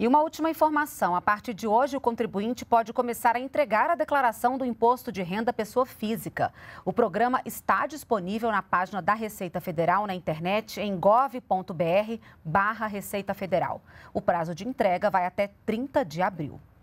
E uma última informação: a partir de hoje, o contribuinte pode começar a entregar a declaração do imposto de renda pessoa física. O programa está disponível na página da Receita Federal na internet em gov.br/barra Receita Federal. O prazo de entrega vai até 30 de abril.